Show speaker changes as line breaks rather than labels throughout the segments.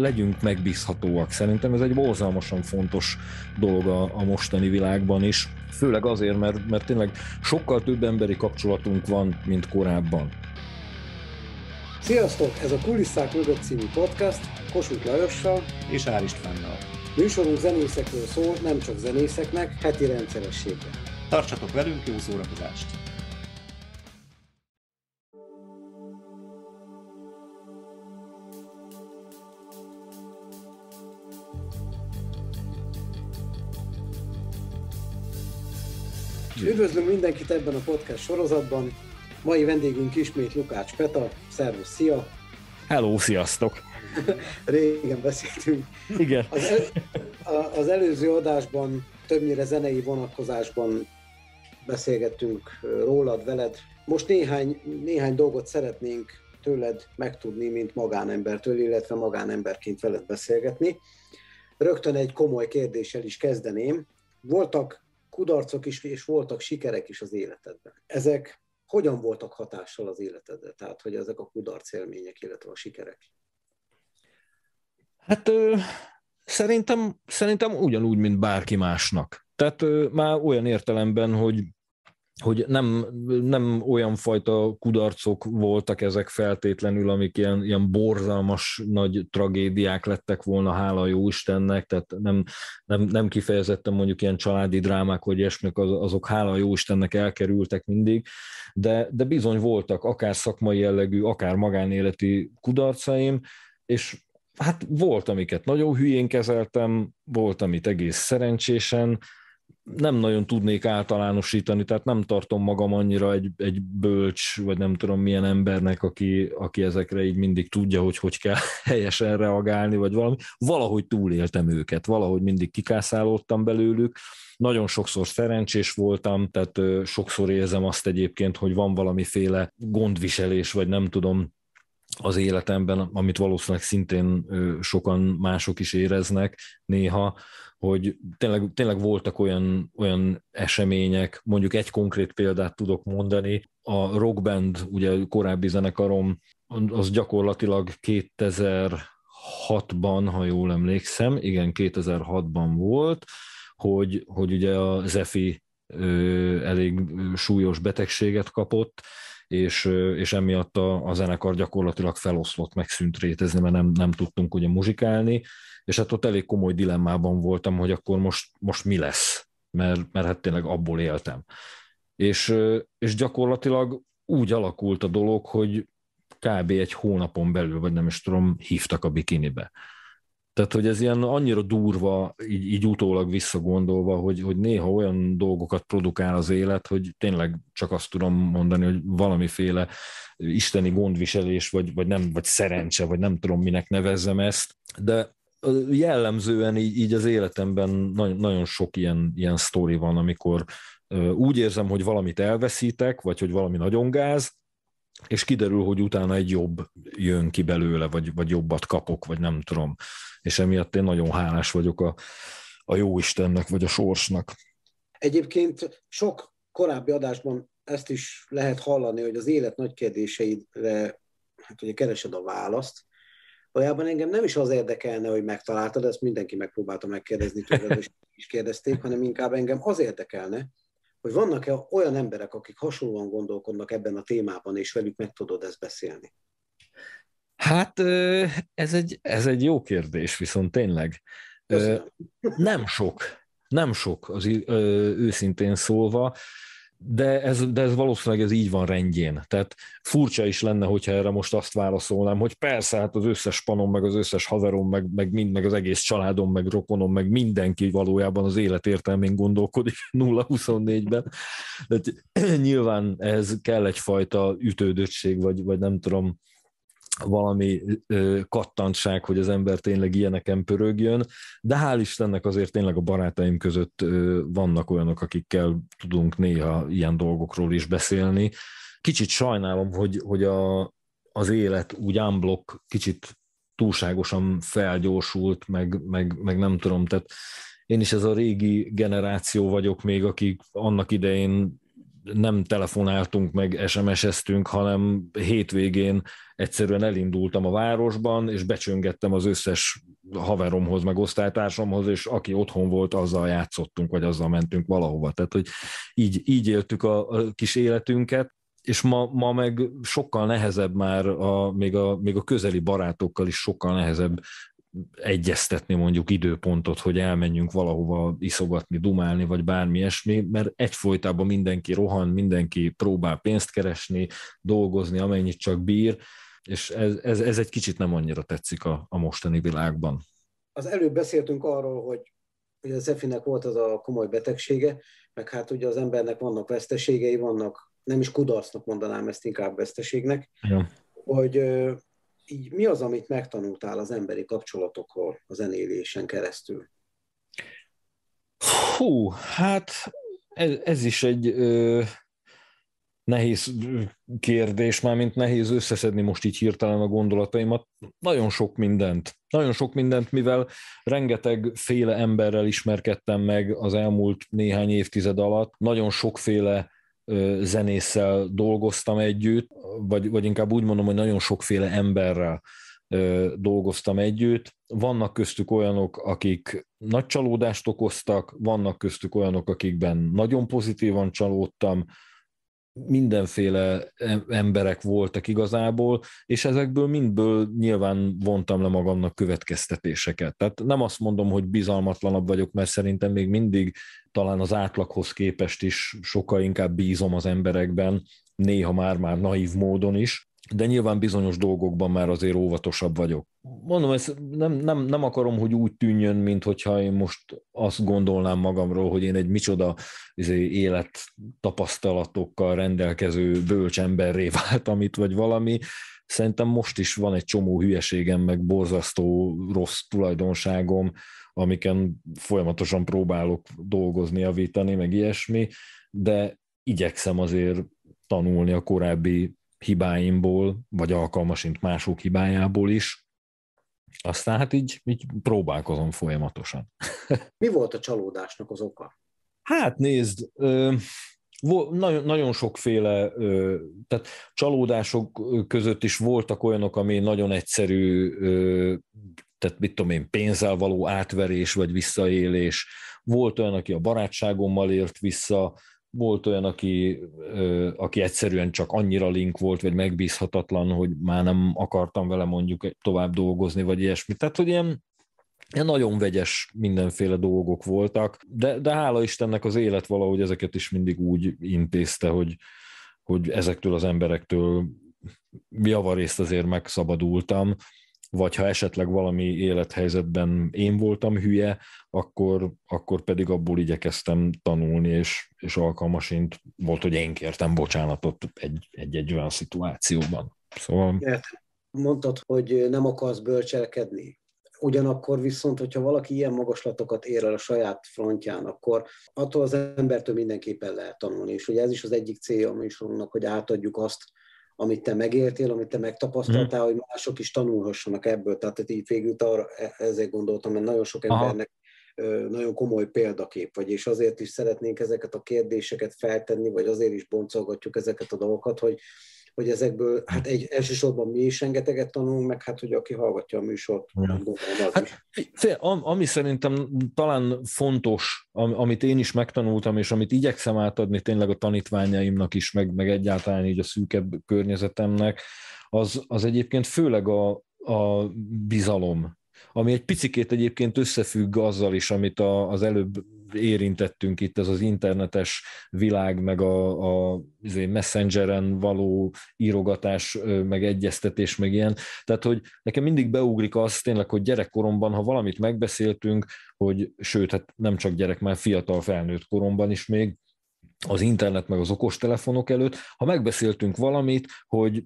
legyünk megbízhatóak. Szerintem ez egy borzalmasan fontos dolog a, a mostani világban is, főleg azért, mert, mert tényleg sokkal több emberi kapcsolatunk van, mint korábban.
Sziasztok! Ez a Kulisszák mögött című podcast Kossuth Lajossal
és Ár Istvánnal. Műsorunk zenészekről
szól, nem csak zenészeknek, heti
rendszerességgel. Tartsatok velünk, jó szórakozást!
Üdvözlünk mindenkit ebben a podcast sorozatban. Mai vendégünk ismét Lukács Peta. Szervusz, szia!
Hello, sziasztok!
Régen beszéltünk. Igen. Az, el, az előző adásban többnyire zenei vonatkozásban beszélgettünk rólad, veled. Most néhány, néhány dolgot szeretnénk tőled megtudni, mint magánembertől, illetve magánemberként veled beszélgetni. Rögtön egy komoly kérdéssel is kezdeném. Voltak kudarcok is, és voltak sikerek is az életedben. Ezek hogyan voltak hatással az életedre? Tehát, hogy ezek a kudarc élmények, illetve a sikerek?
Hát ö, szerintem, szerintem ugyanúgy, mint bárki másnak. Tehát ö, már olyan értelemben, hogy hogy nem, nem olyan fajta kudarcok voltak ezek feltétlenül, amik ilyen, ilyen borzalmas nagy tragédiák lettek volna, hála a jó Istennek, tehát nem, nem, nem kifejezetten mondjuk ilyen családi drámák, hogy esnek az, azok hála a jó Istennek elkerültek mindig, de, de bizony voltak akár szakmai jellegű, akár magánéleti kudarcaim, és hát volt, amiket nagyon hülyén kezeltem, volt, amit egész szerencsésen, nem nagyon tudnék általánosítani, tehát nem tartom magam annyira egy, egy bölcs, vagy nem tudom milyen embernek, aki, aki ezekre így mindig tudja, hogy hogy kell helyesen reagálni, vagy valami. Valahogy túléltem őket, valahogy mindig kikászálódtam belőlük, nagyon sokszor szerencsés voltam, tehát ö, sokszor érzem azt egyébként, hogy van valamiféle gondviselés, vagy nem tudom, az életemben, amit valószínűleg szintén sokan mások is éreznek néha, hogy tényleg, tényleg voltak olyan, olyan események, mondjuk egy konkrét példát tudok mondani, a Rock Band, ugye korábbi zenekarom, az gyakorlatilag 2006-ban, ha jól emlékszem, igen, 2006-ban volt, hogy, hogy ugye a Zefi elég súlyos betegséget kapott, és, és emiatt a, a zenekar gyakorlatilag feloszlott, megszűnt rétezni, mert nem, nem tudtunk ugye muzsikálni, és hát ott elég komoly dilemmában voltam, hogy akkor most, most mi lesz, mert, mert hát tényleg abból éltem. És, és gyakorlatilag úgy alakult a dolog, hogy kb. egy hónapon belül, vagy nem is tudom, hívtak a bikinibe. Tehát, hogy ez ilyen annyira durva, így, így utólag visszagondolva, hogy, hogy néha olyan dolgokat produkál az élet, hogy tényleg csak azt tudom mondani, hogy valamiféle isteni gondviselés, vagy, vagy nem, vagy szerencse, vagy nem tudom, minek nevezzem ezt, de jellemzően így, így az életemben nagyon, nagyon sok ilyen, ilyen sztori van, amikor úgy érzem, hogy valamit elveszítek, vagy hogy valami nagyon gáz, és kiderül, hogy utána egy jobb jön ki belőle, vagy, vagy jobbat kapok, vagy nem tudom. És emiatt én nagyon hálás vagyok a, a jó Istennek, vagy a sorsnak.
Egyébként sok korábbi adásban ezt is lehet hallani, hogy az élet nagy kérdéseidre hát ugye keresed a választ, Valójában engem nem is az érdekelne, hogy megtaláltad, ezt mindenki megpróbálta megkérdezni tőled, és is kérdezték, hanem inkább engem az érdekelne, hogy vannak-e olyan emberek, akik hasonlóan gondolkodnak ebben a témában, és velük meg tudod ezt beszélni?
Hát ez egy, ez egy jó kérdés, viszont tényleg. Köszönöm. Nem sok, nem sok az őszintén szólva de ez, de ez valószínűleg ez így van rendjén. Tehát furcsa is lenne, hogyha erre most azt válaszolnám, hogy persze, hát az összes panom, meg az összes haverom, meg, meg mind, meg az egész családom, meg rokonom, meg mindenki valójában az élet gondolkodik 0-24-ben. Tehát nyilván ez kell egyfajta ütődöttség, vagy, vagy nem tudom, valami ö, kattantság, hogy az ember tényleg ilyeneken pörögjön, de hál' Istennek azért tényleg a barátaim között ö, vannak olyanok, akikkel tudunk néha ilyen dolgokról is beszélni. Kicsit sajnálom, hogy, hogy a, az élet úgy ámblok kicsit túlságosan felgyorsult, meg, meg, meg nem tudom, tehát én is ez a régi generáció vagyok még, aki annak idején nem telefonáltunk, meg SMS-eztünk, hanem hétvégén egyszerűen elindultam a városban, és becsöngettem az összes haveromhoz, meg osztálytársamhoz, és aki otthon volt, azzal játszottunk, vagy azzal mentünk valahova. Tehát, hogy így, így éltük a, a kis életünket, és ma, ma meg sokkal nehezebb már, a, még, a, még a közeli barátokkal is sokkal nehezebb egyeztetni mondjuk időpontot, hogy elmenjünk valahova iszogatni, dumálni, vagy bármi esmi, mert egyfolytában mindenki rohan, mindenki próbál pénzt keresni, dolgozni, amennyit csak bír, és ez, ez, ez egy kicsit nem annyira tetszik a, a mostani világban.
Az előbb beszéltünk arról, hogy hogy az Zefinek volt az a komoly betegsége, meg hát ugye az embernek vannak veszteségei, vannak, nem is kudarcnak mondanám ezt, inkább veszteségnek, ja. hogy így mi az, amit megtanultál az emberi kapcsolatokról a zenélésen keresztül?
Hú, hát ez, ez is egy ö, nehéz kérdés, már mint nehéz összeszedni most így hirtelen a gondolataimat. Nagyon sok mindent. Nagyon sok mindent, mivel rengeteg féle emberrel ismerkedtem meg az elmúlt néhány évtized alatt, nagyon sokféle zenésszel dolgoztam együtt, vagy, vagy inkább úgy mondom, hogy nagyon sokféle emberrel dolgoztam együtt. Vannak köztük olyanok, akik nagy csalódást okoztak, vannak köztük olyanok, akikben nagyon pozitívan csalódtam, mindenféle emberek voltak igazából, és ezekből mindből nyilván vontam le magamnak következtetéseket. Tehát nem azt mondom, hogy bizalmatlanabb vagyok, mert szerintem még mindig talán az átlaghoz képest is sokkal inkább bízom az emberekben, néha már-már naív módon is, de nyilván bizonyos dolgokban már azért óvatosabb vagyok. Mondom, ezt nem, nem, nem akarom, hogy úgy tűnjön, mint hogyha én most azt gondolnám magamról, hogy én egy micsoda izé, élet tapasztalatokkal rendelkező bölcsemberré váltam itt, vagy valami. Szerintem most is van egy csomó hülyeségem, meg borzasztó rossz tulajdonságom, amiken folyamatosan próbálok dolgozni, javítani, meg ilyesmi, de igyekszem azért tanulni a korábbi hibáimból, vagy alkalmasint mások hibájából is. Aztán hát így, így próbálkozom folyamatosan.
Mi volt a csalódásnak az oka?
Hát nézd, ö, nagyon, nagyon sokféle, ö, tehát csalódások között is voltak olyanok, ami nagyon egyszerű, ö, tehát mit tudom én, pénzzel való átverés vagy visszaélés. Volt olyan, aki a barátságommal ért vissza, volt olyan, aki, aki egyszerűen csak annyira link volt, vagy megbízhatatlan, hogy már nem akartam vele mondjuk tovább dolgozni, vagy ilyesmi. Tehát, hogy ilyen, ilyen nagyon vegyes mindenféle dolgok voltak, de, de hála Istennek az élet valahogy ezeket is mindig úgy intézte, hogy, hogy ezektől az emberektől javarészt azért megszabadultam vagy ha esetleg valami élethelyzetben én voltam hülye, akkor, akkor pedig abból igyekeztem tanulni, és, és alkalmasint volt, hogy én kértem bocsánatot egy-egy olyan szituációban. Szóval...
Mondtad, hogy nem akarsz bölcselkedni. Ugyanakkor viszont, hogyha valaki ilyen magaslatokat ér el a saját frontján, akkor attól az embertől mindenképpen lehet tanulni. És ugye ez is az egyik célja a műsorunknak, hogy átadjuk azt, amit te megértél, amit te megtapasztaltál, mm. hogy mások is tanulhassanak ebből. Tehát így végül arra, e, ezért gondoltam, mert nagyon sok embernek Aha nagyon komoly példakép vagy, és azért is szeretnénk ezeket a kérdéseket feltenni, vagy azért is boncolgatjuk ezeket a dolgokat, hogy hogy ezekből, hát egy, elsősorban mi is rengeteget tanulunk, meg hát, hogy aki hallgatja a műsort, ja. hát,
Fél, ami szerintem talán fontos, amit én is megtanultam, és amit igyekszem átadni tényleg a tanítványaimnak is, meg, meg egyáltalán így a szűkebb környezetemnek, az, az egyébként főleg a, a bizalom, ami egy picikét egyébként összefügg azzal is, amit a, az előbb érintettünk itt, ez az internetes világ, meg a, a izé, messengeren való írogatás, meg egyeztetés, meg ilyen. Tehát, hogy nekem mindig beugrik az tényleg, hogy gyerekkoromban, ha valamit megbeszéltünk, hogy sőt, hát nem csak gyerek, már fiatal felnőtt koromban is még, az internet meg az okostelefonok előtt, ha megbeszéltünk valamit, hogy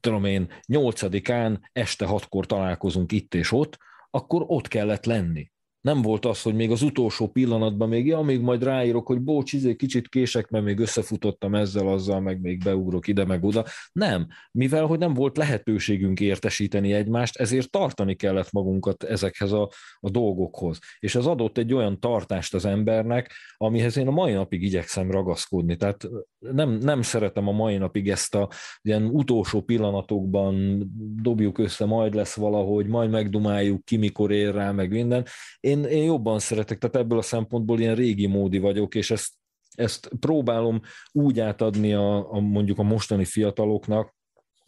tudom én, nyolcadikán este hatkor találkozunk itt és ott, akkor ott kellett lenni nem volt az, hogy még az utolsó pillanatban még, ja, még majd ráírok, hogy bocs, izé, kicsit kések, mert még összefutottam ezzel, azzal, meg még beugrok ide, meg oda. Nem, mivel hogy nem volt lehetőségünk értesíteni egymást, ezért tartani kellett magunkat ezekhez a, a dolgokhoz. És ez adott egy olyan tartást az embernek, amihez én a mai napig igyekszem ragaszkodni. Tehát nem, nem szeretem a mai napig ezt a ilyen utolsó pillanatokban dobjuk össze, majd lesz valahogy, majd megdumáljuk ki, mikor ér rá, meg minden. Én én, én jobban szeretek, tehát ebből a szempontból ilyen régi módi vagyok, és ezt, ezt próbálom úgy átadni a, a mondjuk a mostani fiataloknak,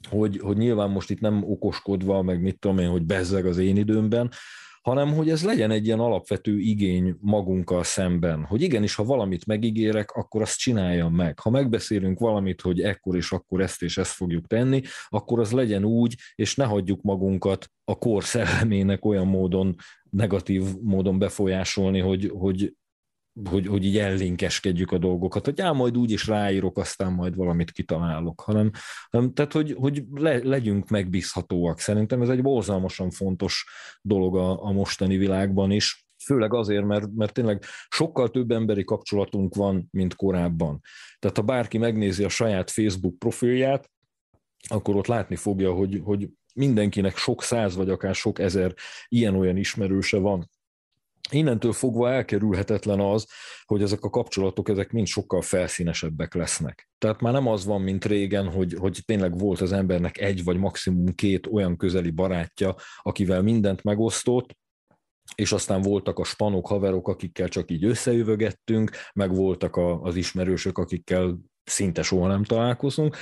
hogy, hogy nyilván most itt nem okoskodva, meg mit tudom én, hogy bezzeg az én időmben, hanem hogy ez legyen egy ilyen alapvető igény magunkkal szemben, hogy igenis, ha valamit megígérek, akkor azt csináljam meg. Ha megbeszélünk valamit, hogy ekkor és akkor ezt és ezt fogjuk tenni, akkor az legyen úgy, és ne hagyjuk magunkat a kor szellemének olyan módon, negatív módon befolyásolni, hogy, hogy hogy, hogy így ellinkeskedjük a dolgokat, hogy ám majd úgy is ráírok, aztán majd valamit kitalálok, hanem, hanem tehát, hogy, hogy le, legyünk megbízhatóak. Szerintem ez egy borzalmasan fontos dolog a, a mostani világban is, főleg azért, mert, mert tényleg sokkal több emberi kapcsolatunk van, mint korábban. Tehát ha bárki megnézi a saját Facebook profilját, akkor ott látni fogja, hogy, hogy mindenkinek sok száz vagy akár sok ezer ilyen-olyan ismerőse van innentől fogva elkerülhetetlen az, hogy ezek a kapcsolatok, ezek mind sokkal felszínesebbek lesznek. Tehát már nem az van, mint régen, hogy, hogy tényleg volt az embernek egy vagy maximum két olyan közeli barátja, akivel mindent megosztott, és aztán voltak a spanok, haverok, akikkel csak így összejövögettünk, meg voltak a, az ismerősök, akikkel szinte soha nem találkozunk,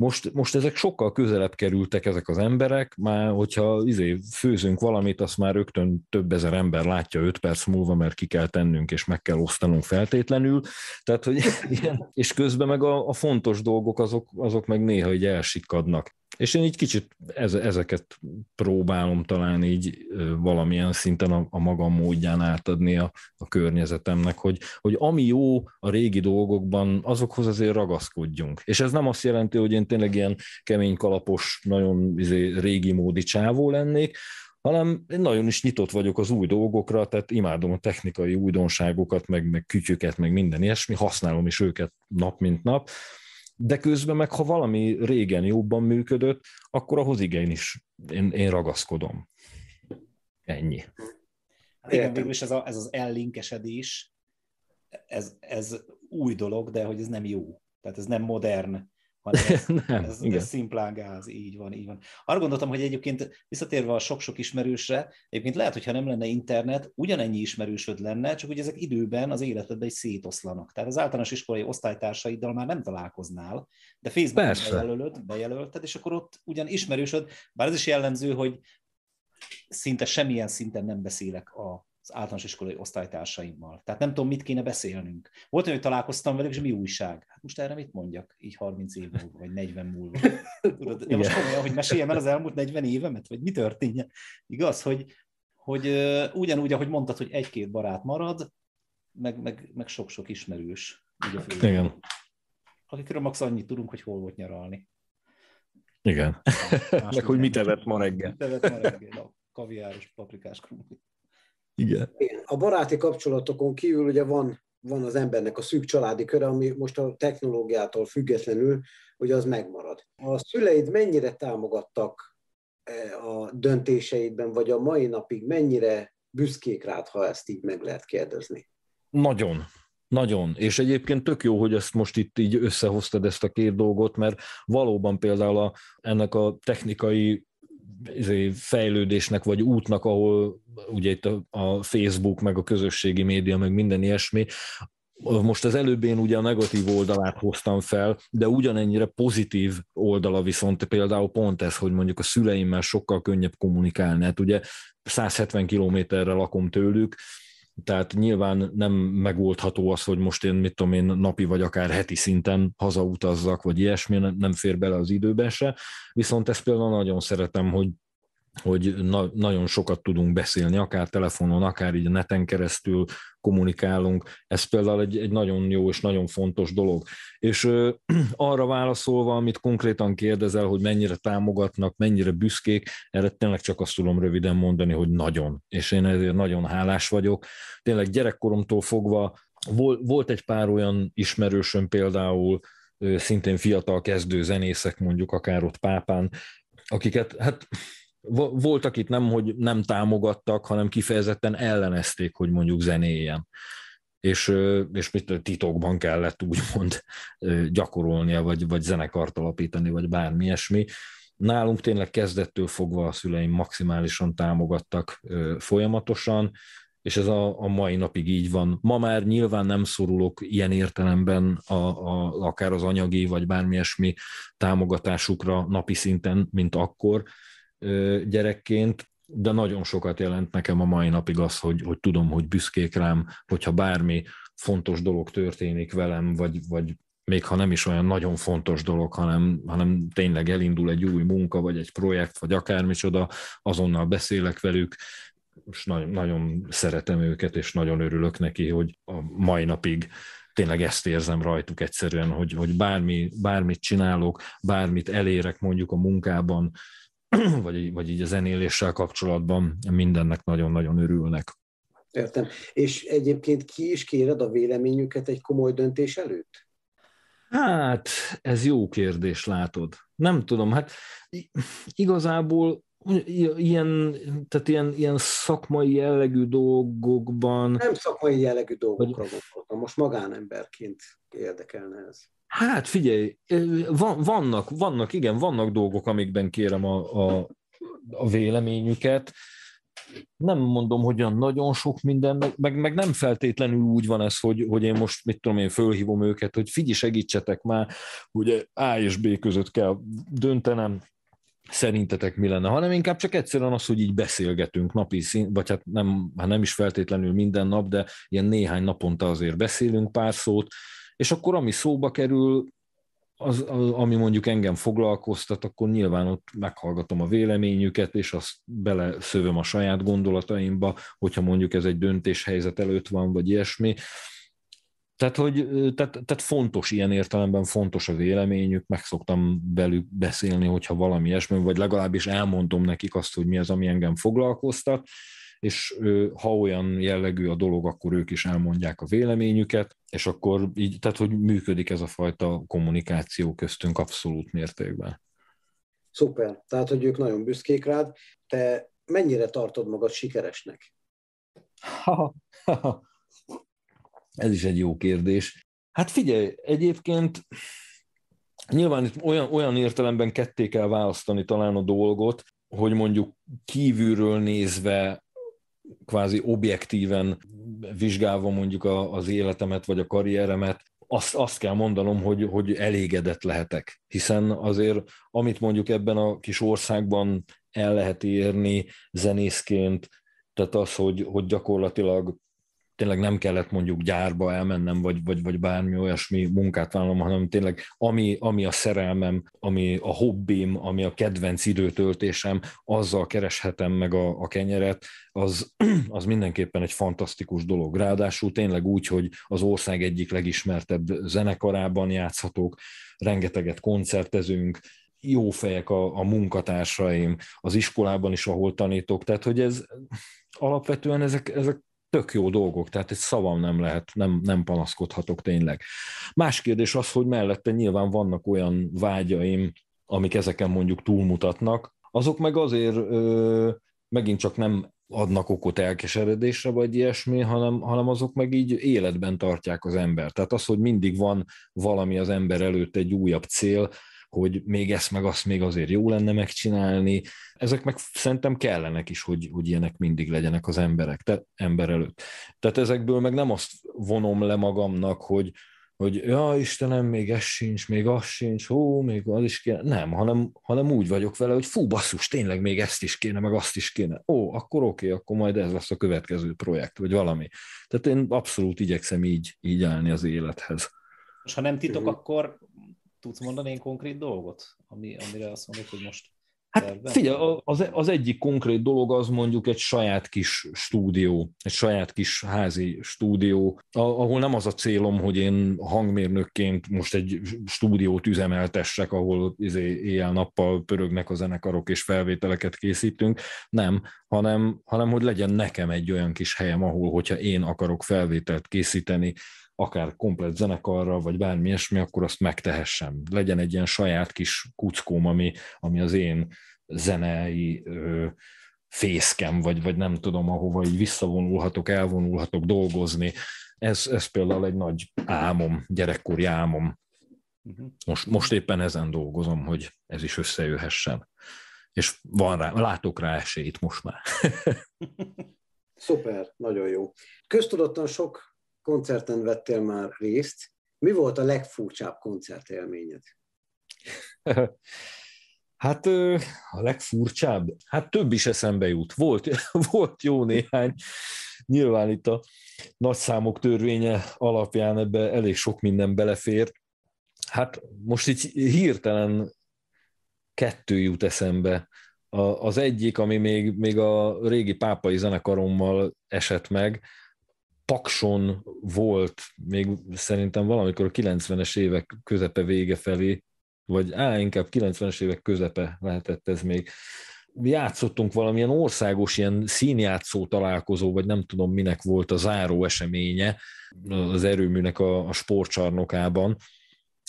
most, most ezek sokkal közelebb kerültek ezek az emberek, már hogyha izé, főzünk valamit, azt már rögtön több ezer ember látja 5 perc múlva, mert ki kell tennünk és meg kell osztanunk feltétlenül. Tehát, hogy ilyen, és közben meg a, a fontos dolgok azok, azok meg néha így elsikadnak. És én így kicsit ezeket próbálom talán így valamilyen szinten a, a magam módján átadni a, a környezetemnek, hogy, hogy ami jó a régi dolgokban, azokhoz azért ragaszkodjunk. És ez nem azt jelenti, hogy én tényleg ilyen kemény kalapos, nagyon izé, régi módi csávó lennék, hanem én nagyon is nyitott vagyok az új dolgokra, tehát imádom a technikai újdonságokat, meg, meg kütyüket, meg minden ilyesmi, használom is őket nap mint nap, de közben meg ha valami régen jobban működött, akkor ahhoz igen is én, én ragaszkodom. Ennyi. Hát igen, végül is ez, a, ez az
ellinkesedés, ez, ez új dolog, de hogy ez nem jó. Tehát ez nem modern hanem ez, nem, ez, igen. ez szimplán gáz, így van, így van. Arra gondoltam, hogy egyébként visszatérve a sok-sok ismerősre, egyébként lehet, hogyha nem lenne internet, ugyanennyi ismerősöd lenne, csak hogy ezek időben az életedben is szétoszlanak. Tehát az általános iskolai osztálytársaiddal már nem találkoznál, de Facebookon bejelölöd, bejelölted, és akkor ott ugyan ismerősöd, bár ez is jellemző, hogy szinte semmilyen szinten nem beszélek a az általános iskolai osztálytársaimmal. Tehát nem tudom, mit kéne beszélnünk. Volt olyan, hogy találkoztam velük, és mi újság? Hát most erre mit mondjak? Így 30 év múlva, vagy 40 múlva. Tudod, de most komolyan, hogy meséljem el az elmúlt 40 évemet, vagy mi történjen? Igaz, hogy, hogy ugyanúgy, ahogy mondtad, hogy egy-két barát marad, meg, meg, meg sok-sok
ismerős. Ugye, hát, Igen.
Akikről max annyit tudunk, hogy hol volt nyaralni.
Igen. meg hogy mit evett ma reggel. Mit evett
ma reggel, a kaviáros paprikás
krumpli. Igen. Igen. A baráti kapcsolatokon kívül ugye van, van az embernek a szűk családi köre, ami most a technológiától függetlenül, hogy az megmarad. A szüleid mennyire támogattak e, a döntéseidben, vagy a mai napig mennyire büszkék rád, ha ezt így meg lehet kérdezni?
Nagyon. Nagyon, és egyébként tök jó, hogy ezt most itt így összehoztad ezt a két dolgot, mert valóban például a, ennek a technikai Izé, fejlődésnek vagy útnak, ahol ugye itt a, a Facebook, meg a közösségi média, meg minden ilyesmi, most az előbb én ugye a negatív oldalát hoztam fel, de ugyanennyire pozitív oldala viszont például pont ez, hogy mondjuk a szüleimmel sokkal könnyebb kommunikálni. Hát ugye 170 kilométerre lakom tőlük, tehát nyilván nem megoldható az, hogy most én, mit tudom én, napi vagy akár heti szinten hazautazzak, vagy ilyesmi, nem fér bele az időben se, viszont ezt például nagyon szeretem, hogy hogy na- nagyon sokat tudunk beszélni, akár telefonon, akár így a neten keresztül kommunikálunk. Ez például egy, egy nagyon jó és nagyon fontos dolog. És ö, arra válaszolva, amit konkrétan kérdezel, hogy mennyire támogatnak, mennyire büszkék, erre tényleg csak azt tudom röviden mondani, hogy nagyon. És én ezért nagyon hálás vagyok. Tényleg gyerekkoromtól fogva vol, volt egy pár olyan ismerősöm például, ö, szintén fiatal kezdő zenészek, mondjuk akár ott Pápán, akiket hát voltak itt nem, hogy nem támogattak, hanem kifejezetten ellenezték, hogy mondjuk zenéjen. És, és mit titokban kellett úgymond gyakorolnia, vagy, vagy zenekart alapítani, vagy bármi ilyesmi. Nálunk tényleg kezdettől fogva a szüleim maximálisan támogattak folyamatosan, és ez a, a mai napig így van. Ma már nyilván nem szorulok ilyen értelemben a, a, akár az anyagi, vagy bármi ilyesmi támogatásukra napi szinten, mint akkor, gyerekként, de nagyon sokat jelent nekem a mai napig az, hogy, hogy tudom, hogy büszkék rám, hogyha bármi fontos dolog történik velem, vagy, vagy még ha nem is olyan nagyon fontos dolog, hanem, hanem tényleg elindul egy új munka, vagy egy projekt, vagy akármicsoda, azonnal beszélek velük, és nagyon, nagyon szeretem őket, és nagyon örülök neki, hogy a mai napig tényleg ezt érzem rajtuk egyszerűen, hogy, hogy bármi, bármit csinálok, bármit elérek mondjuk a munkában, vagy, vagy így a zenéléssel kapcsolatban mindennek nagyon-nagyon örülnek.
Értem. És egyébként ki is kéred a véleményüket egy komoly döntés előtt?
Hát, ez jó kérdés, látod. Nem tudom, hát igazából ilyen, tehát ilyen, ilyen szakmai jellegű dolgokban... Nem
szakmai jellegű dolgokra gondoltam, most magánemberként érdekelne ez.
Hát figyelj, vannak, vannak, igen, vannak dolgok, amikben kérem a, a, a véleményüket. Nem mondom, hogy olyan nagyon sok minden, meg, meg nem feltétlenül úgy van ez, hogy, hogy én most, mit tudom én, fölhívom őket, hogy figyelj, segítsetek már, hogy A és B között kell döntenem, szerintetek mi lenne, hanem inkább csak egyszerűen az, hogy így beszélgetünk napi szín, vagy hát nem, hát nem is feltétlenül minden nap, de ilyen néhány naponta azért beszélünk pár szót, és akkor ami szóba kerül, az, az, ami mondjuk engem foglalkoztat, akkor nyilván ott meghallgatom a véleményüket, és azt beleszövöm a saját gondolataimba, hogyha mondjuk ez egy döntéshelyzet előtt van, vagy ilyesmi. Tehát, hogy, tehát, tehát fontos, ilyen értelemben fontos a véleményük, meg szoktam velük beszélni, hogyha valami ilyesmi, vagy legalábbis elmondom nekik azt, hogy mi az, ami engem foglalkoztat, és ha olyan jellegű a dolog, akkor ők is elmondják a véleményüket, és akkor így, tehát hogy működik ez a fajta kommunikáció köztünk abszolút mértékben.
Szuper, tehát hogy ők nagyon büszkék rád. Te mennyire tartod magad sikeresnek?
Ha, ha, ha. Ez is egy jó kérdés. Hát figyelj, egyébként nyilván itt olyan, olyan értelemben ketté kell választani talán a dolgot, hogy mondjuk kívülről nézve kvázi objektíven vizsgálva mondjuk a, az életemet vagy a karrieremet, azt, azt kell mondanom, hogy, hogy elégedett lehetek, hiszen azért, amit mondjuk ebben a kis országban el lehet érni zenészként, tehát az, hogy, hogy gyakorlatilag tényleg nem kellett mondjuk gyárba elmennem, vagy, vagy, vagy bármi olyasmi munkát vállalom, hanem tényleg ami, ami a szerelmem, ami a hobbim, ami a kedvenc időtöltésem, azzal kereshetem meg a, a kenyeret, az, az mindenképpen egy fantasztikus dolog. Ráadásul tényleg úgy, hogy az ország egyik legismertebb zenekarában játszhatok, rengeteget koncertezünk, jó fejek a, a munkatársaim, az iskolában is, ahol tanítok, tehát hogy ez alapvetően ezek, ezek tök jó dolgok, tehát egy szavam nem lehet, nem, nem panaszkodhatok tényleg. Más kérdés az, hogy mellette nyilván vannak olyan vágyaim, amik ezeken mondjuk túlmutatnak, azok meg azért ö, megint csak nem adnak okot elkeseredésre, vagy ilyesmi, hanem, hanem azok meg így életben tartják az ember. Tehát az, hogy mindig van valami az ember előtt egy újabb cél, hogy még ezt meg azt még azért jó lenne megcsinálni. Ezek meg szerintem kellenek is, hogy, hogy ilyenek mindig legyenek az emberek, te, ember előtt. Tehát ezekből meg nem azt vonom le magamnak, hogy, hogy ja Istenem, még ez sincs, még az sincs, hú, még az is kéne. Nem, hanem, hanem úgy vagyok vele, hogy fú, basszus, tényleg még ezt is kéne, meg azt is kéne. Ó, akkor oké, okay, akkor majd ez lesz a következő projekt, vagy valami. Tehát én abszolút igyekszem így, így állni az élethez.
És ha nem titok, akkor tudsz mondani egy konkrét dolgot, ami, amire azt mondod, hogy most Hát figyelj,
az, az egyik konkrét dolog az mondjuk egy saját kis stúdió, egy saját kis házi stúdió, ahol nem az a célom, hogy én hangmérnökként most egy stúdiót üzemeltessek, ahol izé éjjel-nappal pörögnek a zenekarok és felvételeket készítünk, nem, hanem, hanem hogy legyen nekem egy olyan kis helyem, ahol, hogyha én akarok felvételt készíteni, akár komplet zenekarra, vagy bármi ilyesmi, akkor azt megtehessem. Legyen egy ilyen saját kis kuckóm, ami, ami az én zenei ö, fészkem, vagy, vagy nem tudom, ahova így visszavonulhatok, elvonulhatok dolgozni. Ez, ez például egy nagy álmom, gyerekkori álmom. Mhm. Most, most éppen ezen dolgozom, hogy ez is összejöhessen. És van rá, látok rá esélyt most már.
Szuper, nagyon jó. Köztudottan sok koncerten vettél már részt. Mi volt a legfurcsább koncertélményed?
Hát a legfurcsább, hát több is eszembe jut. Volt, volt jó néhány. Nyilván itt a nagyszámok törvénye alapján ebbe elég sok minden belefér. Hát most így hirtelen kettő jut eszembe. A, az egyik, ami még, még a régi pápai zenekarommal esett meg, Pakson volt még szerintem valamikor a 90-es évek közepe vége felé, vagy á, inkább 90-es évek közepe lehetett ez még. Játszottunk valamilyen országos ilyen színjátszó találkozó, vagy nem tudom minek volt a záró eseménye az erőműnek a, a sportcsarnokában,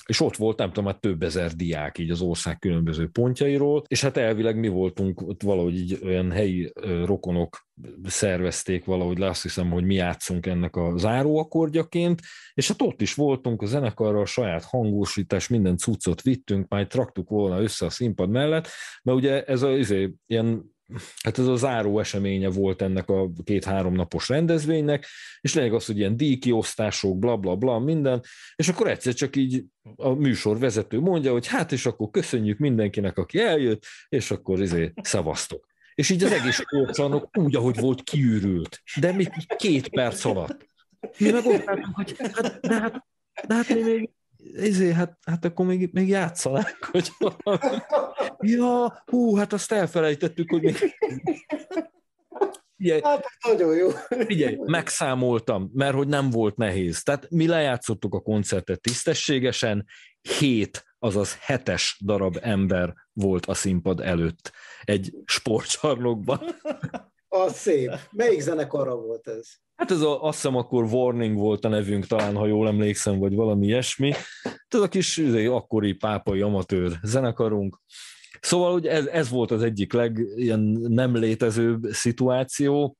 és ott volt, nem tudom, már hát több ezer diák így az ország különböző pontjairól, és hát elvileg mi voltunk ott valahogy így olyan helyi rokonok szervezték valahogy, le azt hiszem, hogy mi játszunk ennek a záróakordjaként, és hát ott is voltunk a zenekarra a saját hangosítás, minden cuccot vittünk, majd traktuk volna össze a színpad mellett, mert ugye ez a, izé, ilyen hát ez a záró eseménye volt ennek a két-három napos rendezvénynek, és lényeg az, hogy ilyen díjkiosztások, bla bla bla, minden, és akkor egyszer csak így a műsor vezető mondja, hogy hát és akkor köszönjük mindenkinek, aki eljött, és akkor izé szavaztok. És így az egész sportcsarnok úgy, ahogy volt, kiürült. De mi két perc alatt. Mi meg ott hogy hát, de hát, de hát mi még izé, hát, hát akkor még, még játszanak, hogy Ja, hú, hát azt elfelejtettük, hogy még... Figyelj, hát nagyon jó. Figyelj, megszámoltam, mert hogy nem volt nehéz. Tehát mi lejátszottuk a koncertet tisztességesen, hét, azaz hetes darab ember volt a színpad előtt egy sportcsarnokban.
Az szép. Melyik zenekarra volt ez?
Hát ez a, azt hiszem akkor Warning volt a nevünk talán, ha jól emlékszem, vagy valami ilyesmi. Hát ez a kis üzé, akkori pápai amatőr zenekarunk. Szóval ugye ez, ez volt az egyik leg ilyen nem létezőbb szituáció.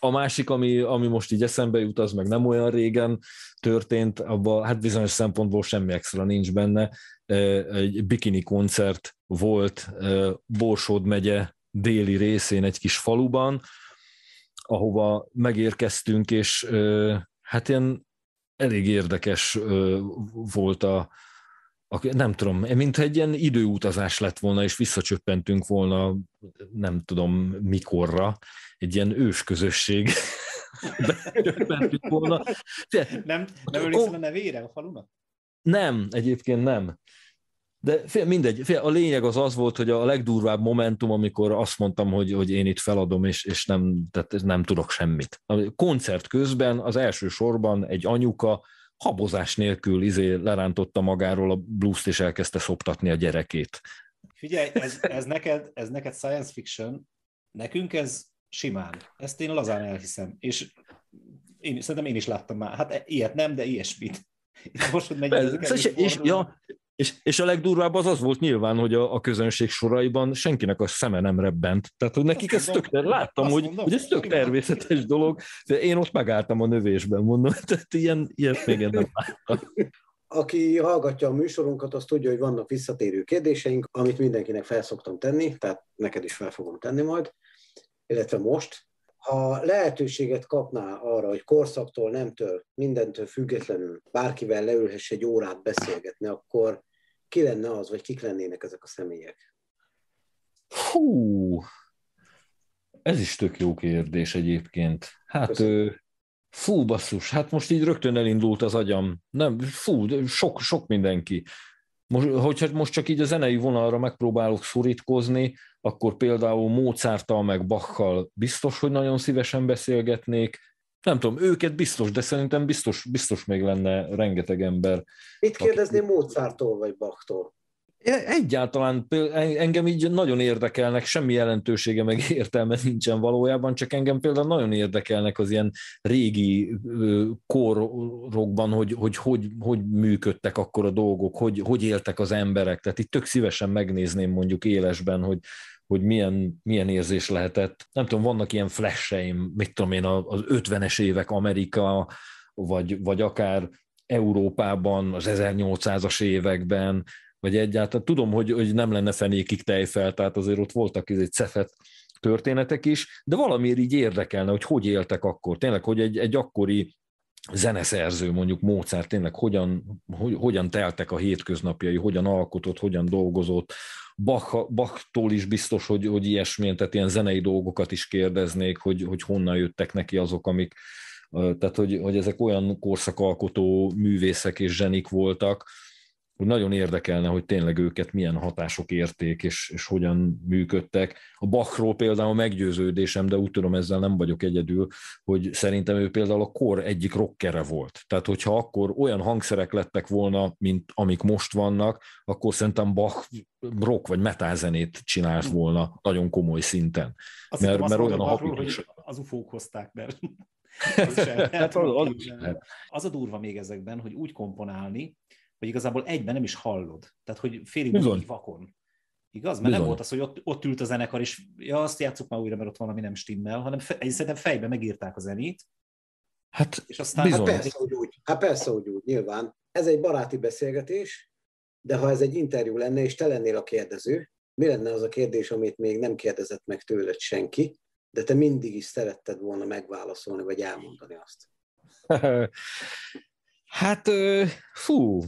A másik, ami, ami most így eszembe jut, az meg nem olyan régen történt, abban hát bizonyos szempontból semmi extra nincs benne. Egy bikini koncert volt Borsod megye déli részén egy kis faluban, ahova megérkeztünk, és hát ilyen elég érdekes volt a, a, nem tudom, mint egy ilyen időutazás lett volna, és visszacsöppentünk volna, nem tudom mikorra, egy ilyen ősközösség.
Becsöppentünk volna. nem, nem a nevére a falunak?
Nem, egyébként nem. De fél, mindegy, fél, a lényeg az az volt, hogy a legdurvább momentum, amikor azt mondtam, hogy, hogy én itt feladom, és, és nem, tehát nem tudok semmit. A koncert közben az első sorban egy anyuka habozás nélkül izé lerántotta magáról a blues és elkezdte szoptatni a gyerekét.
Figyelj, ez, ez, neked, ez neked science fiction, nekünk ez simán. Ezt én lazán elhiszem, és én, szerintem én is láttam már. Hát e, ilyet nem, de ilyesmit. Most, hogy megy, és,
ja, és, és a legdurvább az az volt nyilván, hogy a, a közönség soraiban senkinek a szeme nem rebbent. Tehát, hogy nekik ez tök, láttam, hogy, mondom, hogy ez tök természetes dolog, de én ott megálltam a növésben, mondom, tehát ilyen, ilyet még én nem láttam.
Aki hallgatja a műsorunkat, az tudja, hogy vannak visszatérő kérdéseink, amit mindenkinek felszoktam tenni, tehát neked is fel fogom tenni majd, illetve most. Ha lehetőséget kapnál arra, hogy korszaktól, nemtől, mindentől függetlenül bárkivel leülhess egy órát beszélgetni, akkor ki lenne az, vagy kik lennének ezek a személyek?
Hú, ez is tök jó kérdés egyébként. Hát, ö, fú, basszus, hát most így rögtön elindult az agyam. Nem, fú, sok, sok mindenki. Most, hogyha most csak így a zenei vonalra megpróbálok szorítkozni, akkor például Mozarttal meg Bachkal biztos, hogy nagyon szívesen beszélgetnék, nem tudom, őket biztos, de szerintem biztos, biztos még lenne rengeteg ember. Mit kérdezni
aki... Mozarttól vagy Bachtól?
Egyáltalán engem így nagyon érdekelnek, semmi jelentősége meg értelme nincsen valójában, csak engem például nagyon érdekelnek az ilyen régi korokban, hogy hogy, hogy, hogy működtek akkor a dolgok, hogy, hogy éltek az emberek. Tehát itt tök szívesen megnézném mondjuk élesben, hogy hogy milyen, milyen érzés lehetett. Nem tudom, vannak ilyen flesseim, mit tudom én, az 50-es évek Amerika, vagy, vagy akár Európában, az 1800-as években, vagy egyáltalán tudom, hogy, hogy nem lenne fenékig tejfel, tehát azért ott voltak egy cefet történetek is, de valamiért így érdekelne, hogy hogy éltek akkor. Tényleg, hogy egy, egy akkori zeneszerző, mondjuk Mozart, tényleg hogyan, hogy, hogyan teltek a hétköznapjai, hogyan alkotott, hogyan dolgozott, Bach, Bachtól is biztos, hogy, hogy ilyesmilyen, tehát ilyen zenei dolgokat is kérdeznék, hogy, hogy honnan jöttek neki azok, amik, tehát hogy, hogy ezek olyan korszakalkotó művészek és zsenik voltak, hogy nagyon érdekelne, hogy tényleg őket milyen hatások érték, és, és hogyan működtek. A Bachról például meggyőződésem, de úgy tudom, ezzel nem vagyok egyedül, hogy szerintem ő például a kor egyik rockere volt. Tehát, hogyha akkor olyan hangszerek lettek volna, mint amik most vannak, akkor szerintem Bach rock vagy metal zenét csinált hm. volna nagyon komoly szinten. Azt mert, mert olyan a Bachról, hogy
az ufók hozták, mert az, is hát az, az, is az a durva még ezekben, hogy úgy komponálni, hogy igazából egyben nem is hallod. Tehát, hogy félig Bizony. vakon. Igaz? Mert Bizony. nem volt az, hogy ott, ott ült a zenekar, és ja, azt játsszuk már újra, mert ott valami nem stimmel, hanem fe, szerintem fejbe megírták a zenét, Hát, és aztán bizony. Hát persze,
hogy úgy, hát persze, hogy úgy, nyilván. Ez egy baráti beszélgetés, de ha ez egy interjú lenne, és te lennél a kérdező, mi lenne az a kérdés, amit még nem kérdezett meg tőled senki, de te mindig is szeretted volna megválaszolni, vagy elmondani azt?
Hát, fú,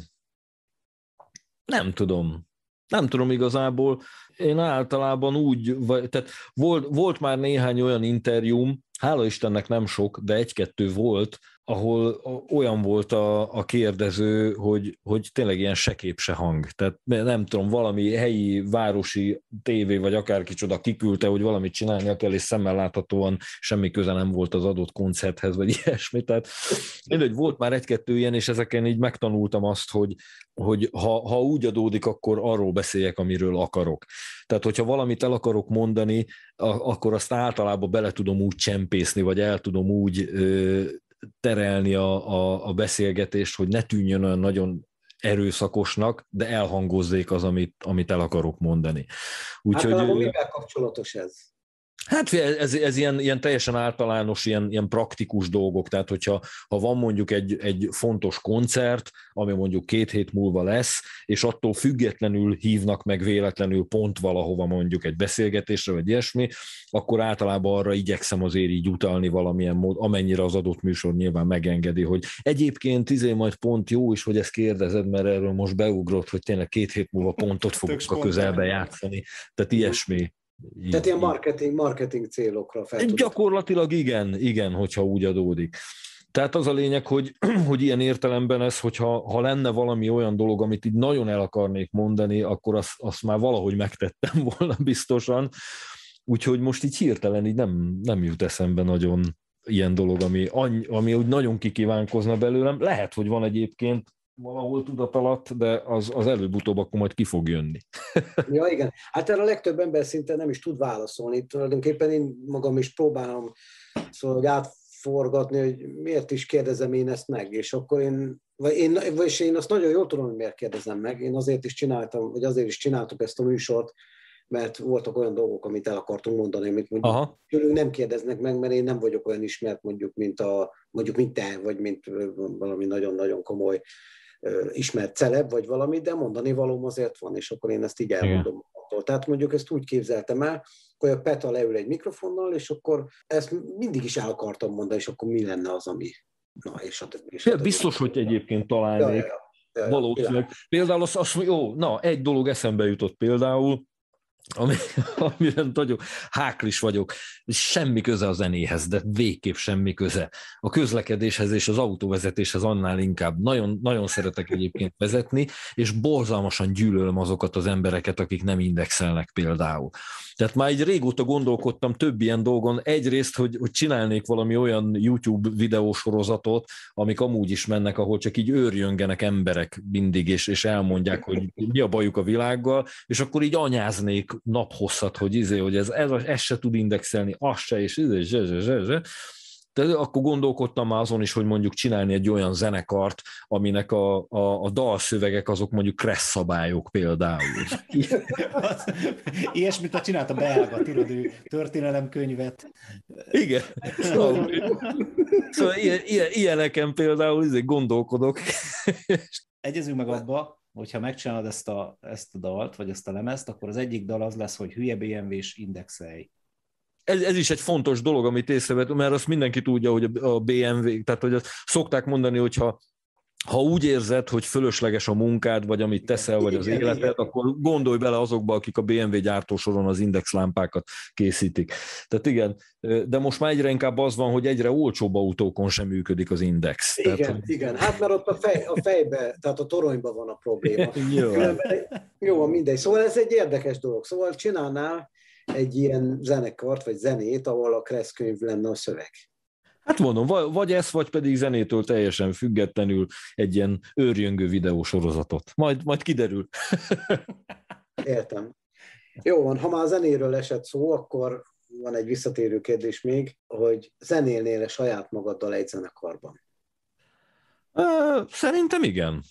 nem tudom. Nem tudom igazából. Én általában úgy, vagy, tehát volt, volt már néhány olyan interjúm, hála Istennek nem sok, de egy-kettő volt, ahol olyan volt a, a kérdező, hogy, hogy tényleg ilyen se kép, se hang. Tehát nem tudom, valami helyi, városi tévé, vagy akárki csoda kiküldte, hogy valamit csinálnia kell, és szemmel láthatóan semmi köze nem volt az adott koncerthez, vagy ilyesmi. Tehát mindegy, volt már egy-kettő ilyen, és ezeken így megtanultam azt, hogy, hogy ha, ha úgy adódik, akkor arról beszéljek, amiről akarok. Tehát, hogyha valamit el akarok mondani, a, akkor azt általában bele tudom úgy csempészni, vagy el tudom úgy ö, terelni a, a, a beszélgetést, hogy ne tűnjön olyan nagyon erőszakosnak, de elhangozzék az, amit, amit el akarok mondani. Úgyhogy, hát, mivel
kapcsolatos ez?
Hát ez, ez ilyen, ilyen teljesen általános, ilyen, ilyen praktikus dolgok, tehát hogyha ha van mondjuk egy, egy fontos koncert, ami mondjuk két hét múlva lesz, és attól függetlenül hívnak meg véletlenül pont valahova mondjuk egy beszélgetésre, vagy ilyesmi, akkor általában arra igyekszem azért így utalni valamilyen mód, amennyire az adott műsor nyilván megengedi, hogy egyébként izé majd pont jó is, hogy ezt kérdezed, mert erről most beugrott, hogy tényleg két hét múlva pontot fogok a közelbe játszani, tehát ilyesmi. Így, Tehát
ilyen marketing, marketing célokra fel
Gyakorlatilag igen, igen, hogyha úgy adódik. Tehát az a lényeg, hogy, hogy ilyen értelemben ez, hogyha ha lenne valami olyan dolog, amit így nagyon el akarnék mondani, akkor azt, azt már valahogy megtettem volna biztosan. Úgyhogy most így hirtelen így nem, nem jut eszembe nagyon ilyen dolog, ami, ami úgy nagyon kikívánkozna belőlem. Lehet, hogy van egyébként valahol tudat alatt, de az, az előbb-utóbb akkor majd ki fog jönni.
ja, igen. Hát erre a legtöbb ember szinte nem is tud válaszolni. Tulajdonképpen én magam is próbálom szóval, hogy átforgatni, hogy miért is kérdezem én ezt meg, és akkor én vagy én, és én azt nagyon jól tudom, hogy miért kérdezem meg. Én azért is csináltam, vagy azért is csináltuk ezt a műsort, mert voltak olyan dolgok, amit el akartunk mondani, amit mondjuk Aha. nem kérdeznek meg, mert én nem vagyok olyan ismert, mondjuk, mint, a, mondjuk, mint te, vagy mint valami nagyon-nagyon komoly ismert celeb vagy valami, de mondani valóm azért van, és akkor én ezt így elmondom. Igen. Attól. Tehát mondjuk ezt úgy képzeltem el, hogy a PETA leül egy mikrofonnal, és akkor ezt mindig is el akartam mondani, és akkor mi lenne az, ami... Na, és a többi. És a
Biztos, hogy egyébként találnék. Ja, ja, ja. Valószínűleg. Például az, az, jó, na, egy dolog eszembe jutott például, ami, amire nagyon háklis vagyok. Semmi köze a zenéhez, de végképp semmi köze. A közlekedéshez és az autóvezetéshez annál inkább. Nagyon, nagyon szeretek egyébként vezetni, és borzalmasan gyűlölöm azokat az embereket, akik nem indexelnek például. Tehát már egy régóta gondolkodtam több ilyen dolgon. Egyrészt, hogy, hogy csinálnék valami olyan YouTube videósorozatot, amik amúgy is mennek, ahol csak így őrjöngenek emberek mindig, és, és elmondják, hogy mi a bajuk a világgal, és akkor így anyáznék naphosszat, hogy izé, hogy ez, ez, ez se tud indexelni, az se, és izé, zse, zse, zse, zse. De akkor gondolkodtam már azon is, hogy mondjuk csinálni egy olyan zenekart, aminek a, a, a dalszövegek azok mondjuk kresszabályok például.
például. Ilyesmit a csinált a belga, tudod, ő történelemkönyvet.
Igen. Szóval, szóval ilyen, ilyen, ilyeneken például izé gondolkodok.
Egyezünk meg abba, hogyha megcsinálod ezt a, ezt a dalt, vagy ezt a lemezt, akkor az egyik dal az lesz, hogy hülye BMW-s indexelj.
Ez, ez is egy fontos dolog, amit észrevettem, mert azt mindenki tudja, hogy a BMW, tehát hogy azt szokták mondani, hogyha ha úgy érzed, hogy fölösleges a munkád, vagy amit teszel, vagy az életed, akkor gondolj bele azokba, akik a BMW gyártósoron az indexlámpákat készítik. Tehát igen, de most már egyre inkább az van, hogy egyre olcsóbb autókon sem működik az index. Igen, tehát, hogy...
igen. Hát mert ott a, fej, a fejbe, tehát a toronyban van a probléma. Jó. Jó, mindegy. Szóval ez egy érdekes dolog. Szóval csinálnál egy ilyen zenekart, vagy zenét, ahol a kresszkönyv lenne a szöveg.
Hát mondom, vagy ez, vagy pedig zenétől teljesen függetlenül egy ilyen őrjöngő videósorozatot. Majd, majd kiderül.
Értem. Jó van, ha már zenéről esett szó, akkor van egy visszatérő kérdés még, hogy zenélnél-e saját magaddal egy zenekarban?
Szerintem igen.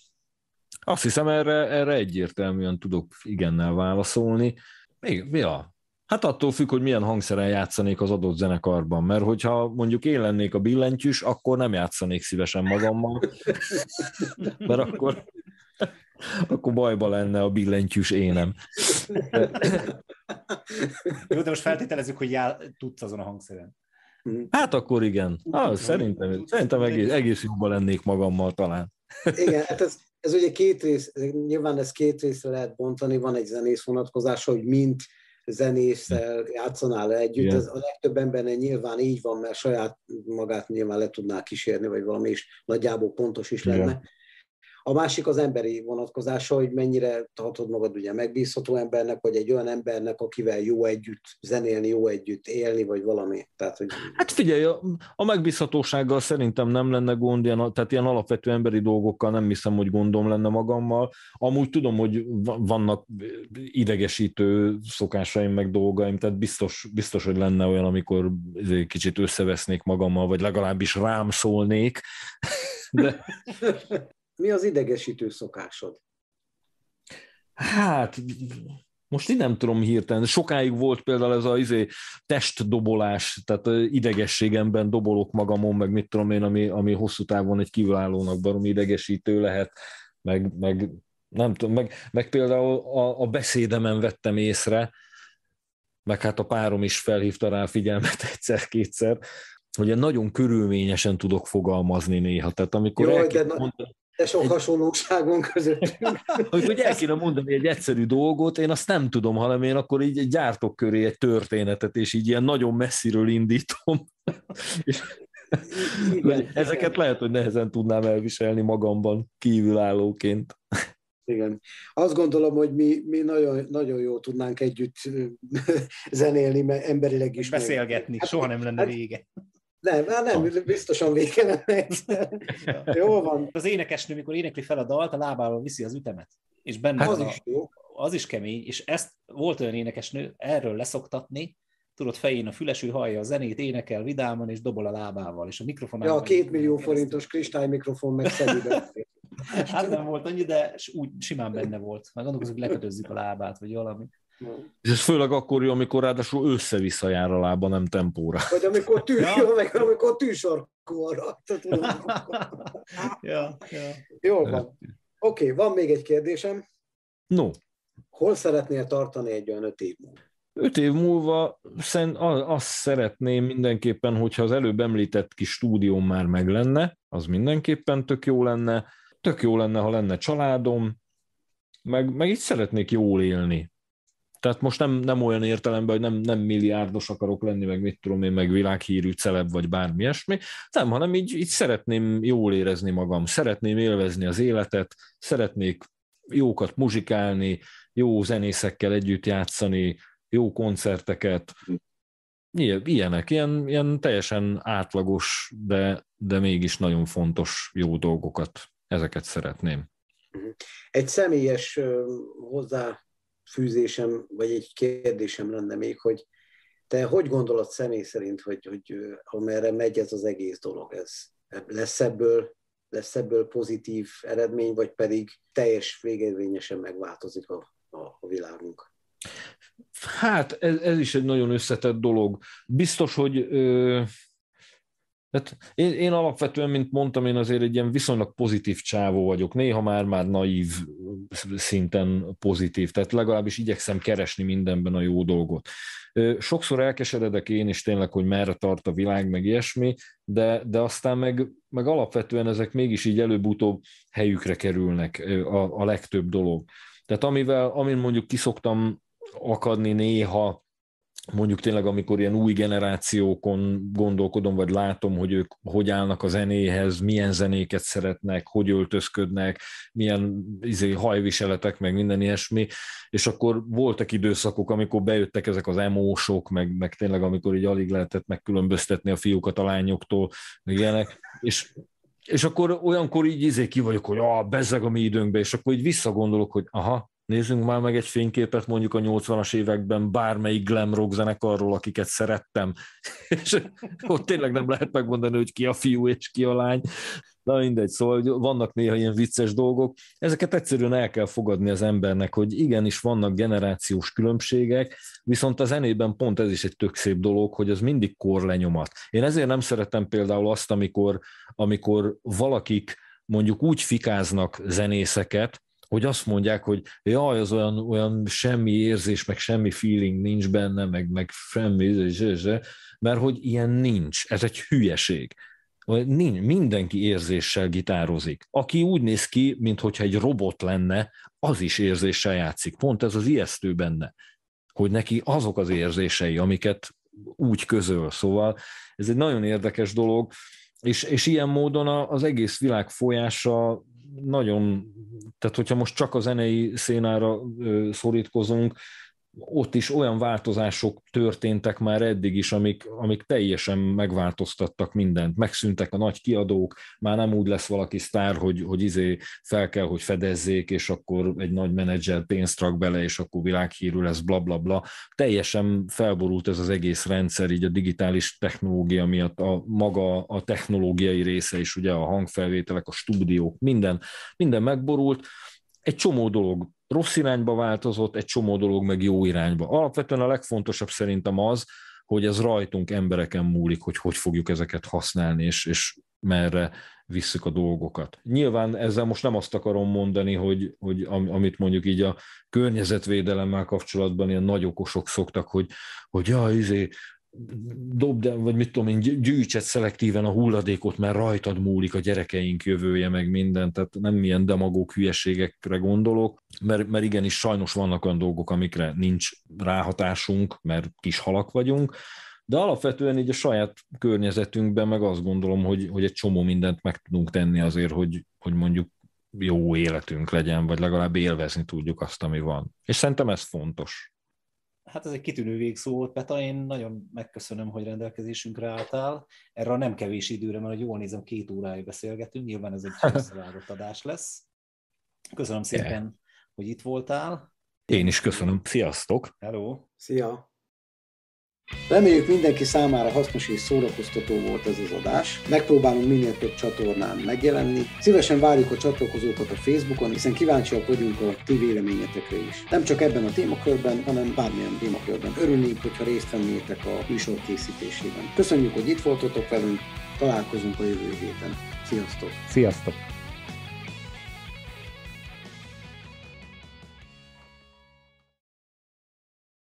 Azt hiszem, erre, erre egyértelműen tudok igennel válaszolni. Még, ja, Hát attól függ, hogy milyen hangszeren játszanék az adott zenekarban, mert hogyha mondjuk én lennék a billentyűs, akkor nem játszanék szívesen magammal, mert akkor, akkor bajba lenne a billentyűs énem.
Jó, de most feltételezzük, hogy jár, tudsz azon a hangszeren.
Hát akkor igen. Ah, szerintem szerintem egész, egész jobban lennék magammal talán.
Igen, hát
ez, ez ugye két rész, nyilván ez két részre lehet bontani, van egy zenész vonatkozása, hogy mint zenésszel játszanál együtt, Igen. ez a legtöbb embernek nyilván így van, mert saját magát nyilván le tudná kísérni, vagy valami is nagyjából pontos is lenne. Igen. A másik az emberi vonatkozása, hogy mennyire tartod magad ugye megbízható embernek, vagy egy olyan embernek, akivel jó együtt zenélni, jó együtt élni, vagy valami. Tehát, hogy...
Hát figyelj, a, a megbízhatósággal szerintem nem lenne gond, ilyen, tehát ilyen alapvető emberi dolgokkal nem hiszem, hogy gondom lenne magammal. Amúgy tudom, hogy vannak idegesítő szokásaim, meg dolgaim, tehát biztos, biztos hogy lenne olyan, amikor izé kicsit összevesznék magammal, vagy legalábbis rám szólnék, de,
mi az idegesítő szokásod?
Hát, most én nem tudom hirtelen, sokáig volt például ez a izé, testdobolás, tehát idegességemben dobolok magamon, meg mit tudom én, ami, ami hosszú távon egy kiválónak barom idegesítő lehet, meg, meg nem tudom, meg, meg például a, a beszédemen vettem észre, meg hát a párom is felhívta rá figyelmet egyszer-kétszer, hogy én nagyon körülményesen tudok fogalmazni néha. Tehát amikor Jaj, elkezd, de...
mondani, de sok egy... hasonlóság van közöttünk.
hogy el kéne mondani egy egyszerű dolgot, én azt nem tudom, hanem én akkor így gyártok köré egy történetet, és így ilyen nagyon messziről indítom. igen, Ezeket igen. lehet, hogy nehezen tudnám elviselni magamban kívülállóként.
Igen. Azt gondolom, hogy mi, mi nagyon, nagyon jól tudnánk együtt
zenélni, mert emberileg is. Beszélgetni, meg... soha nem lenne hát- vége. Hát, nem, hát nem, biztosan vége lenne Jó van. Az énekesnő, mikor énekli fel a dalt, a lábával viszi az ütemet. És benne hát az, is jó. az is kemény, és ezt volt olyan énekesnő, erről leszoktatni, tudod, fején a fülesű hallja a zenét, énekel vidáman, és dobol a lábával, és a mikrofon... Ja, a két millió
forintos kristálymikrofon meg
Hát nem volt annyi, de úgy simán benne volt. meg gondolkozunk, hogy lekötözzük a lábát, vagy valami.
És ez főleg akkor jó, amikor ráadásul össze-vissza jár a lába, nem tempóra. Vagy
amikor tűz, ja. meg
amikor tűsarkú alatt.
ja, ja. Jó van.
Oké, okay, van még egy kérdésem. No. Hol szeretnél tartani egy olyan öt
év múlva? Öt év múlva szerint azt szeretném mindenképpen, hogyha az előbb említett kis stúdióm már meg lenne, az mindenképpen tök jó lenne. Tök jó lenne, ha lenne családom, meg, meg így szeretnék jól élni. Tehát most nem, nem olyan értelemben, hogy nem, nem milliárdos akarok lenni, meg mit tudom én, meg világhírű celeb, vagy bármi ilyesmi, nem, hanem így, így szeretném jól érezni magam, szeretném élvezni az életet, szeretnék jókat muzsikálni, jó zenészekkel együtt játszani, jó koncerteket, ilyenek, ilyen, ilyen teljesen átlagos, de, de mégis nagyon fontos jó dolgokat, ezeket szeretném.
Egy személyes hozzá fűzésem, vagy egy kérdésem lenne még, hogy te hogy gondolod személy szerint, hogy, hogy amerre megy ez az egész dolog, ez lesz ebből, lesz ebből pozitív eredmény, vagy pedig teljes végérvényesen megváltozik a, a, a világunk?
Hát ez, ez is egy nagyon összetett dolog. Biztos, hogy ö, Hát én, én alapvetően, mint mondtam, én azért egy ilyen viszonylag pozitív csávó vagyok. Néha már már naív szinten pozitív, tehát legalábbis igyekszem keresni mindenben a jó dolgot. Sokszor elkeseredek én is tényleg, hogy merre tart a világ, meg ilyesmi, de, de aztán meg, meg alapvetően ezek mégis így előbb-utóbb helyükre kerülnek a, a legtöbb dolog. Tehát amivel, amin mondjuk kiszoktam akadni néha, mondjuk tényleg, amikor ilyen új generációkon gondolkodom, vagy látom, hogy ők hogy állnak a zenéhez, milyen zenéket szeretnek, hogy öltözködnek, milyen izé, hajviseletek, meg minden ilyesmi, és akkor voltak időszakok, amikor bejöttek ezek az emósok, meg, meg tényleg, amikor így alig lehetett megkülönböztetni a fiúkat a lányoktól, meg ilyenek, és és akkor olyankor így izé ki vagyok, hogy ah, bezzeg a mi időnkbe, és akkor így visszagondolok, hogy aha, Nézzünk már meg egy fényképet mondjuk a 80-as években bármelyik glam rock zenekarról, akiket szerettem, és ott tényleg nem lehet megmondani, hogy ki a fiú és ki a lány. Na mindegy, szóval vannak néha ilyen vicces dolgok. Ezeket egyszerűen el kell fogadni az embernek, hogy igenis vannak generációs különbségek, viszont a zenében pont ez is egy tök szép dolog, hogy az mindig lenyomat. Én ezért nem szeretem például azt, amikor, amikor valakik mondjuk úgy fikáznak zenészeket, hogy azt mondják, hogy jaj, az olyan, olyan semmi érzés, meg semmi feeling nincs benne, meg, meg semmi, mert hogy ilyen nincs, ez egy hülyeség. Nincs, mindenki érzéssel gitározik. Aki úgy néz ki, mintha egy robot lenne, az is érzéssel játszik. Pont ez az ijesztő benne, hogy neki azok az érzései, amiket úgy közöl. Szóval ez egy nagyon érdekes dolog, és, és ilyen módon az egész világ folyása nagyon, tehát hogyha most csak a zenei szénára szorítkozunk, ott is olyan változások történtek már eddig is, amik, amik teljesen megváltoztattak mindent. Megszűntek a nagy kiadók, már nem úgy lesz valaki sztár, hogy, hogy izé fel kell, hogy fedezzék, és akkor egy nagy menedzser pénzt rak bele, és akkor világhírű lesz, bla bla bla. Teljesen felborult ez az egész rendszer, így a digitális technológia miatt a maga a technológiai része is, ugye a hangfelvételek, a stúdiók, minden, minden megborult. Egy csomó dolog rossz irányba változott, egy csomó dolog meg jó irányba. Alapvetően a legfontosabb szerintem az, hogy ez rajtunk, embereken múlik, hogy hogy fogjuk ezeket használni, és, és merre visszük a dolgokat. Nyilván ezzel most nem azt akarom mondani, hogy, hogy amit mondjuk így a környezetvédelemmel kapcsolatban ilyen nagy okosok szoktak, hogy, hogy ja, izé, dobd el, vagy mit tudom én, gyűjtsed szelektíven a hulladékot, mert rajtad múlik a gyerekeink jövője, meg minden, tehát nem ilyen demagóg hülyeségekre gondolok, mert, mert igenis sajnos vannak olyan dolgok, amikre nincs ráhatásunk, mert kis halak vagyunk, de alapvetően így a saját környezetünkben meg azt gondolom, hogy, hogy egy csomó mindent meg tudunk tenni azért, hogy, hogy mondjuk jó életünk legyen, vagy legalább élvezni tudjuk azt, ami van. És szerintem ez fontos.
Hát ez egy kitűnő végszó volt, Peta, én nagyon megköszönöm, hogy rendelkezésünkre álltál. Erre a nem kevés időre, mert jól nézem, két óráig beszélgetünk, nyilván ez egy összevágott adás lesz. Köszönöm szépen, yeah hogy itt voltál.
Én is köszönöm. Sziasztok!
Hello!
Szia! Reméljük mindenki számára hasznos és szórakoztató volt ez az adás. Megpróbálunk minél több csatornán megjelenni. Szívesen várjuk a csatlakozókat a Facebookon, hiszen kíváncsiak vagyunk a ti véleményetekre is. Nem csak ebben a témakörben, hanem bármilyen témakörben. Örülnénk, hogyha részt vennétek a műsor készítésében. Köszönjük, hogy itt voltatok velünk, találkozunk a jövő héten. Sziasztok!
Sziasztok!